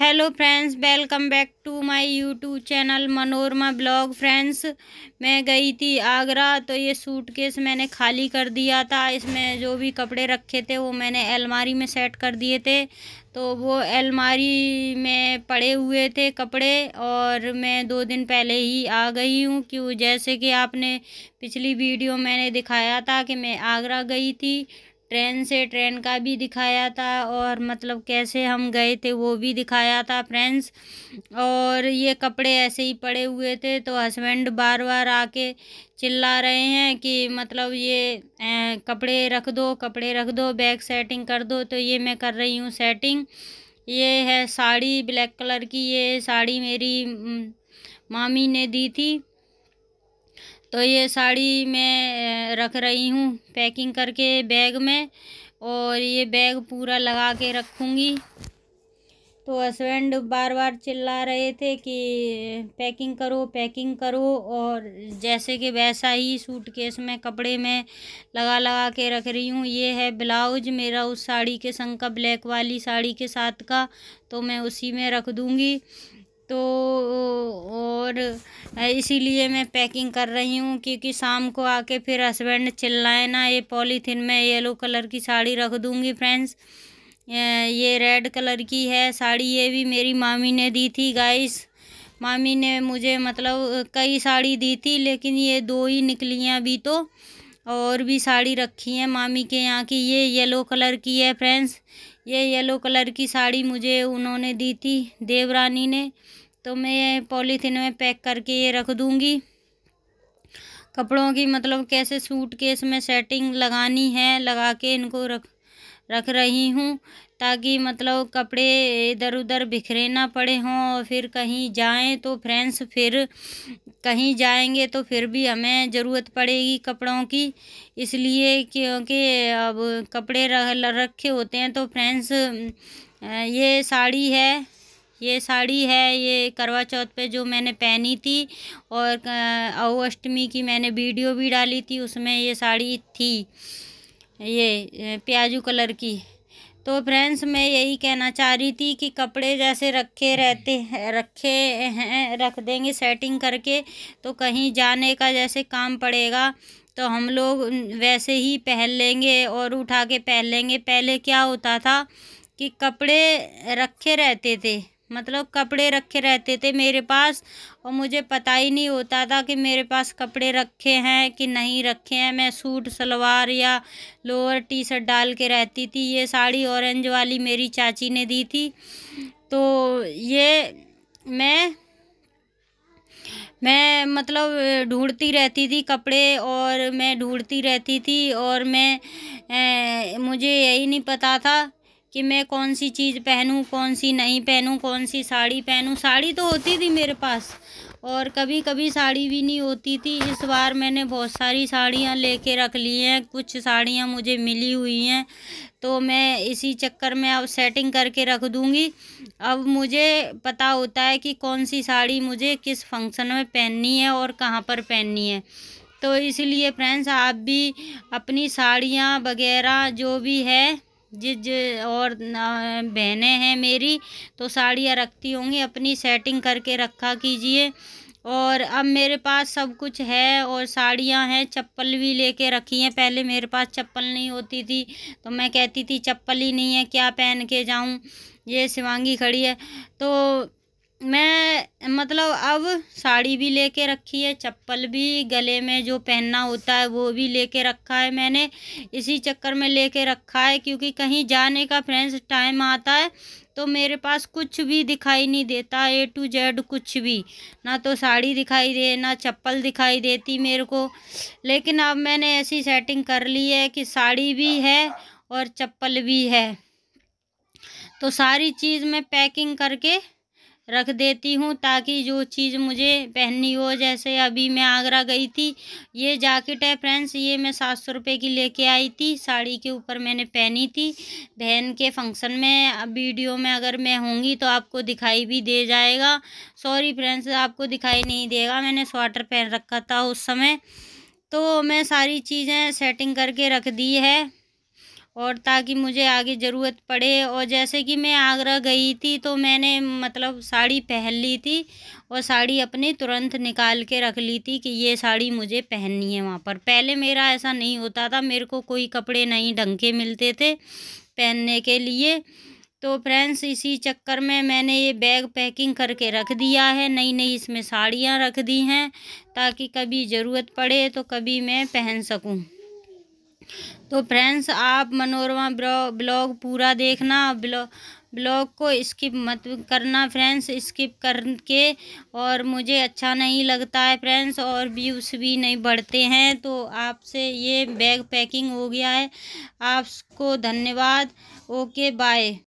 hello friends welcome back to my YouTube channel Manorama blog friends मैं गई थी आगरा तो ये सूटकेस मैंने खाली कर दिया था इसमें जो भी कपड़े रखे थे वो मैंने अलमारी में सेट कर दिए थे तो वो अलमारी में पड़े हुए थे कपड़े और मैं दो दिन पहले ही आ गई हूँ क्यों जैसे कि आपने पिछली वीडियो मैंने दिखाया था कि मैं आगरा गई थी ट्रेन से ट्रेन का भी दिखाया था और मतलब कैसे हम गए थे वो भी दिखाया था फ्रेंड्स और ये कपड़े ऐसे ही पड़े हुए थे तो हस्बैंड बार बार आके चिल्ला रहे हैं कि मतलब ये ए, कपड़े रख दो कपड़े रख दो बैग सेटिंग कर दो तो ये मैं कर रही हूँ सेटिंग ये है साड़ी ब्लैक कलर की ये साड़ी मेरी मामी ने दी थी तो ये साड़ी मैं रख रही हूँ पैकिंग करके बैग में और ये बैग पूरा लगा के रखूँगी तो हस्बैंड बार बार चिल्ला रहे थे कि पैकिंग करो पैकिंग करो और जैसे कि वैसा ही सूटकेस में कपड़े में लगा लगा के रख रही हूँ ये है ब्लाउज मेरा उस साड़ी के संग का ब्लैक वाली साड़ी के साथ का तो मैं उसी में रख दूँगी तो और इसीलिए मैं पैकिंग कर रही हूँ क्योंकि शाम को आके फिर हस्बैंड चिल्लाए ना ये पॉलीथीन में येलो कलर की साड़ी रख दूँगी फ्रेंड्स ये रेड कलर की है साड़ी ये भी मेरी मामी ने दी थी गाइस मामी ने मुझे मतलब कई साड़ी दी थी लेकिन ये दो ही निकलियाँ भी तो और भी साड़ी रखी है मामी के यहाँ की ये येलो कलर की है फ्रेंड्स ये येलो कलर की साड़ी मुझे उन्होंने दी थी देवरानी ने तो मैं पॉलीथीन में पैक करके ये रख दूँगी कपड़ों की मतलब कैसे सूट केस में सेटिंग लगानी है लगा के इनको रख रख रही हूँ ताकि मतलब कपड़े इधर उधर बिखरे ना पड़े हों और फिर कहीं जाएं तो फ्रेंड्स फिर कहीं जाएंगे तो फिर भी हमें ज़रूरत पड़ेगी कपड़ों की इसलिए क्योंकि अब कपड़े रखे होते हैं तो फ्रेंड्स ये साड़ी है ये साड़ी है ये करवा चौथ पे जो मैंने पहनी थी और अष्टमी की मैंने वीडियो भी डाली थी उसमें ये साड़ी थी ये प्याजू कलर की तो फ्रेंड्स मैं यही कहना चाह रही थी कि कपड़े जैसे रखे रहते हैं रखे हैं रख देंगे सेटिंग करके तो कहीं जाने का जैसे काम पड़ेगा तो हम लोग वैसे ही पहन लेंगे और उठा के पहन लेंगे पहले क्या होता था कि कपड़े रखे रहते थे मतलब कपड़े रखे रहते थे मेरे पास और मुझे पता ही नहीं होता था कि मेरे पास कपड़े रखे हैं कि नहीं रखे हैं मैं सूट सलवार या लोअर टी शर्ट डाल के रहती थी ये साड़ी ऑरेंज वाली मेरी चाची ने दी थी तो ये मैं मैं मतलब ढूंढती रहती थी कपड़े और मैं ढूंढती रहती थी और मैं ए, मुझे यही नहीं पता था कि मैं कौन सी चीज़ पहनूं कौन सी नहीं पहनूं कौन सी साड़ी पहनूं साड़ी तो होती थी मेरे पास और कभी कभी साड़ी भी नहीं होती थी इस बार मैंने बहुत सारी साड़ियाँ लेके रख ली हैं कुछ साड़ियाँ मुझे मिली हुई हैं तो मैं इसी चक्कर में अब सेटिंग करके रख दूँगी अब मुझे पता होता है कि कौन सी साड़ी मुझे किस फंक्शन में पहननी है और कहाँ पर पहननी है तो इसलिए फ्रेंड्स आप भी अपनी साड़ियाँ वगैरह जो भी है जिस जिस और बहनें हैं मेरी तो साड़ियाँ रखती होंगी अपनी सेटिंग करके रखा कीजिए और अब मेरे पास सब कुछ है और साड़ियाँ हैं चप्पल भी लेके रखी हैं पहले मेरे पास चप्पल नहीं होती थी तो मैं कहती थी चप्पल ही नहीं है क्या पहन के जाऊँ ये शिवांगी खड़ी है तो मैं मतलब अब साड़ी भी लेके रखी है चप्पल भी गले में जो पहनना होता है वो भी लेके रखा है मैंने इसी चक्कर में लेके रखा है क्योंकि कहीं जाने का फ्रेंड्स टाइम आता है तो मेरे पास कुछ भी दिखाई नहीं देता ए टू जेड कुछ भी ना तो साड़ी दिखाई दे ना चप्पल दिखाई देती मेरे को लेकिन अब मैंने ऐसी सेटिंग कर ली है कि साड़ी भी है और चप्पल भी है तो सारी चीज़ मैं पैकिंग करके रख देती हूँ ताकि जो चीज़ मुझे पहननी हो जैसे अभी मैं आगरा गई थी ये जैकेट है फ्रेंड्स ये मैं सात सौ रुपये की लेके आई थी साड़ी के ऊपर मैंने पहनी थी बहन के फंक्शन में वीडियो में अगर मैं होंगी तो आपको दिखाई भी दे जाएगा सॉरी फ्रेंड्स आपको दिखाई नहीं देगा मैंने स्वाटर पहन रखा था उस समय तो मैं सारी चीज़ें सेटिंग करके रख दी है और ताकि मुझे आगे ज़रूरत पड़े और जैसे कि मैं आगरा गई थी तो मैंने मतलब साड़ी पहन ली थी और साड़ी अपनी तुरंत निकाल के रख ली थी कि ये साड़ी मुझे पहननी है वहाँ पर पहले मेरा ऐसा नहीं होता था मेरे को कोई कपड़े नहीं ढंग के मिलते थे पहनने के लिए तो फ्रेंड्स इसी चक्कर में मैंने ये बैग पैकिंग करके रख दिया है नई नई इसमें साड़ियाँ रख दी हैं ताकि कभी ज़रूरत पड़े तो कभी मैं पहन सकूँ तो फ्रेंड्स आप मनोरमा ब्लॉग पूरा देखना ब्लॉग को स्किप मत करना फ्रेंड्स स्किप करके और मुझे अच्छा नहीं लगता है फ्रेंड्स और व्यूज़ भी नहीं बढ़ते हैं तो आपसे ये बैग पैकिंग हो गया है आपको धन्यवाद ओके बाय